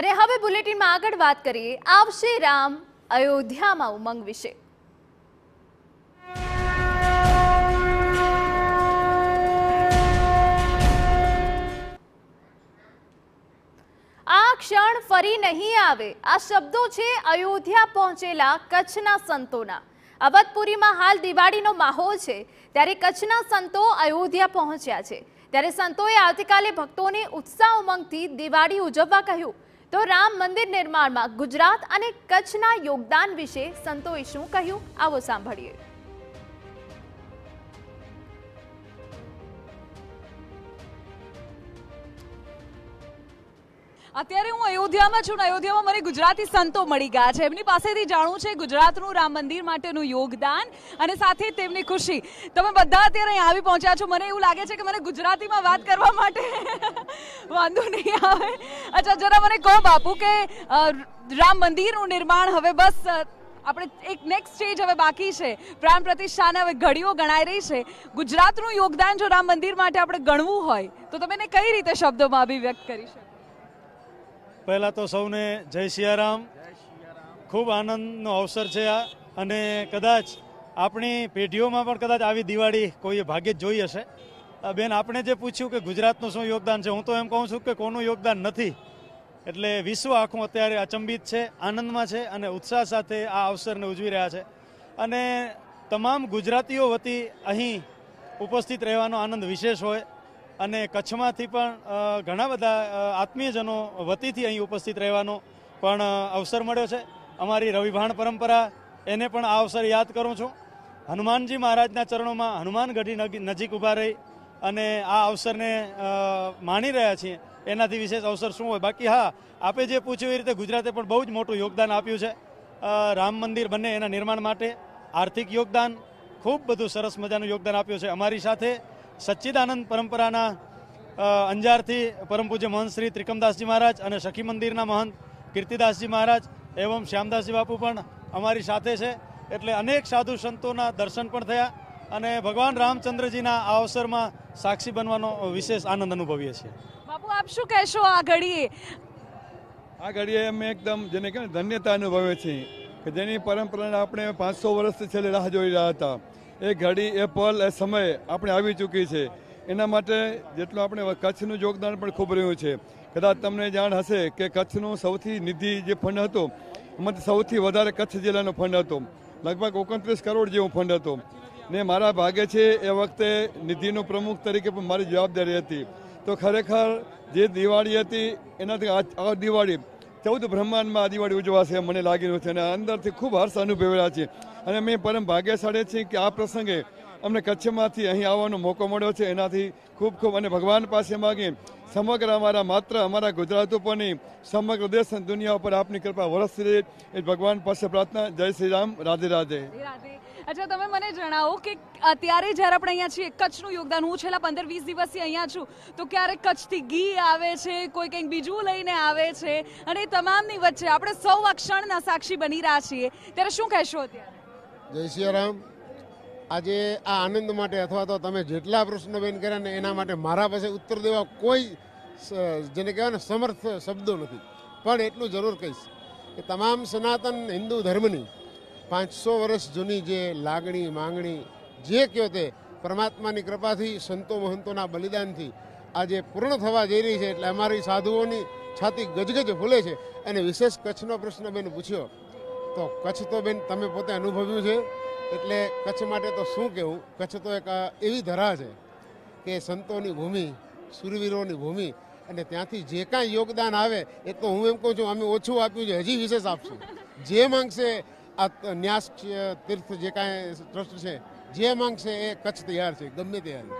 અને હવે બુલેટિનમાં આગળ વાત કરીએ આવશે રામ અયોધ્યામાં ઉમંગ વિશે આ ક્ષણ ફરી નહીં આવે આ શબ્દો છે અયોધ્યા પહોંચેલા કચ્છના સંતોના અવધપુરીમાં હાલ દિવાળીનો માહોલ છે ત્યારે કચ્છના સંતો અયોધ્યા પહોંચ્યા છે ત્યારે સંતોએ આવતીકાલે ભક્તોને ઉત્સાહ ઉમંગથી દિવાળી ઉજવવા કહ્યું તો રામ મંદિર નિર્માણમાં ગુજરાત અને કચ્છના યોગદાન વિશે સંતોએ શું કહ્યું આવો સાંભળીએ અત્યારે હું અયોધ્યામાં છું અયોધ્યામાં મને ગુજરાતી સંતો મળી ગયા છે એમની પાસેથી જાણવું છે ગુજરાતનું રામ મંદિર માટેનું યોગદાન અને સાથે તેમની ખુશી તમે બધા અત્યારે અહીં આવી પહોંચ્યા છો મને એવું લાગે છે કે મને ગુજરાતીમાં વાત કરવા માટે વાંધો નહીં આવે અચ્છા જરા મને કહો બાપુ કે રામ મંદિરનું નિર્માણ હવે બસ આપણે એક નેક્સ્ટ સ્ટેજ હવે બાકી છે પ્રાણ પ્રતિષ્ઠાને હવે ઘડીઓ ગણાઈ રહી છે ગુજરાતનું યોગદાન જો રામ મંદિર માટે આપણે ગણવું હોય તો તમે એને કઈ રીતે શબ્દોમાં અભિવ્યક્ત કરી શકો પહેલાં તો સૌને જય સિયારામ ખૂબ આનંદનો અવસર છે આ અને કદાચ આપણી પેઢીઓમાં પણ કદાચ આવી દિવાળી કોઈએ ભાગ્યે જ જોઈ હશે બેન આપણે જે પૂછ્યું કે ગુજરાતનું શું યોગદાન છે હું તો એમ કહું છું કે કોનું યોગદાન નથી એટલે વિશ્વ આખું અત્યારે અચંબિત છે આનંદમાં છે અને ઉત્સાહ સાથે આ અવસરને ઉજવી રહ્યા છે અને તમામ ગુજરાતીઓ વતી અહીં ઉપસ્થિત રહેવાનો આનંદ વિશેષ હોય અને કચ્છમાંથી પણ ઘણા બધા આત્મીયજનો વતીથી અહીં ઉપસ્થિત રહેવાનો પણ અવસર મળ્યો છે અમારી રવિભાણ પરંપરા એને પણ આ અવસર યાદ કરું છું હનુમાનજી મહારાજના ચરણોમાં હનુમાનગઢી નજીક ઊભા રહી અને આ અવસરને માણી રહ્યા છીએ એનાથી વિશેષ અવસર શું હોય બાકી હા આપે જે પૂછ્યું એ રીતે ગુજરાતે પણ બહુ જ મોટું યોગદાન આપ્યું છે રામ મંદિર બને એના નિર્માણ માટે આર્થિક યોગદાન ખૂબ બધું સરસ મજાનું યોગદાન આપ્યું છે અમારી સાથે સચ્ચિદાનંદ પરંપરાના અંજારથી પરમ પૂજ્ય મહંત શ્રી ત્રિકમદાસજી મહારાજ અને સખી મંદિરના મહંત કીર્તિદાસજી મહારાજ એવમ શ્યામદાસજી બાપુ પણ અમારી સાથે છે એટલે અનેક સાધુ સંતોના દર્શન પણ થયા અને ભગવાન રામચંદ્રજીના આ અવસરમાં સાક્ષી બનવાનો વિશેષ આનંદ અનુભવીએ છીએ બાપુ આપ શું કહેશો આ ઘડીએ આ ઘડીએ અમે એકદમ જેને કહે ધન્યતા અનુભવે છીએ કે જેની પરંપરાને આપણે પાંચસો વર્ષથી છેલ્લે રાહ જોઈ રહ્યા હતા એ ઘડી એ પલ એ સમય આપણે આવી ચૂકી છે એના માટે જેટલું આપણે કચ્છનું યોગદાન પણ ખૂબ રહ્યું છે કદાચ તમને જાણ હશે કે કચ્છનું સૌથી નિધિ જે ફંડ હતો એમાંથી સૌથી વધારે કચ્છ જિલ્લાનો ફંડ હતો લગભગ ઓગણત્રીસ કરોડ જેવો ફંડ હતો ને મારા ભાગે છે એ વખતે નિધિનું પ્રમુખ તરીકે પણ મારી જવાબદારી હતી તો ખરેખર જે દિવાળી હતી એનાથી આ દિવાળી ચૌદ બ્રહ્માંડમાં આ દિવાળી ઉજવાશે મને લાગી રહ્યું છે અને અંદરથી ખૂબ હર્ષ અનુભવેલા છે અને મેં પરમ ભાગ્યશાળી છે કે આ પ્રસંગે અમને કચ્છમાંથી અહીં આવવાનો મોકો મળ્યો છે એનાથી ખૂબ ખૂબ અને ભગવાન પાસે માગીએ સમગ્ર અમારા માત્ર અમારા ગુજરાત ઉપર નહીં સમગ્ર દેશ અને દુનિયા ઉપર આપની કૃપા વરસતી રહે એ ભગવાન પાસે પ્રાર્થના જય શ્રી રામ રાધે રાધે અચ્છા તમે મને જણાવો કે અત્યારે જ્યારે આપણે અહીંયા છીએ કચ્છનું યોગદાન હું છેલ્લા પંદર વીસ દિવસથી અહીંયા છું તો ક્યારેક કચ્છથી ઘી આવે છે કોઈ કંઈક બીજું લઈને આવે છે અને એ તમામની વચ્ચે આપણે સૌ આ સાક્ષી બની રહ્યા છીએ ત્યારે શું કહેશો અત્યારે જય રામ આજે આ આનંદ માટે અથવા તો તમે જેટલા પ્રશ્નો બેન કર્યા ને એના માટે મારા પાસે ઉત્તર દેવા કોઈ જેને કહેવાય ને સમર્થ શબ્દો નથી પણ એટલું જરૂર કહીશ કે તમામ સનાતન હિન્દુ ધર્મની પાંચસો વર્ષ જૂની જે લાગણી માંગણી જે કહો તે પરમાત્માની કૃપાથી સંતો મહંતોના બલિદાનથી આજે પૂર્ણ થવા જઈ રહી છે એટલે અમારી સાધુઓની છાતી ગજગજ ફૂલે છે અને વિશેષ કચ્છનો પ્રશ્ન બેન પૂછ્યો તો કચ્છ તો બેન તમે પોતે અનુભવ્યું છે એટલે કચ્છ માટે તો શું કહેવું કચ્છ તો એક એવી ધરા છે કે સંતોની ભૂમિ સુરવીરોની ભૂમિ અને ત્યાંથી જે કાંઈ યોગદાન આવે એ તો હું એમ કહું છું અમે ઓછું આપ્યું છે હજી વિશેષ આપશું જે માંગશે આ ન્યાસ તીર્થ જે કાંઈ ટ્રસ્ટ છે જે માંગશે એ કચ્છ તૈયાર છે ગમે તૈયાર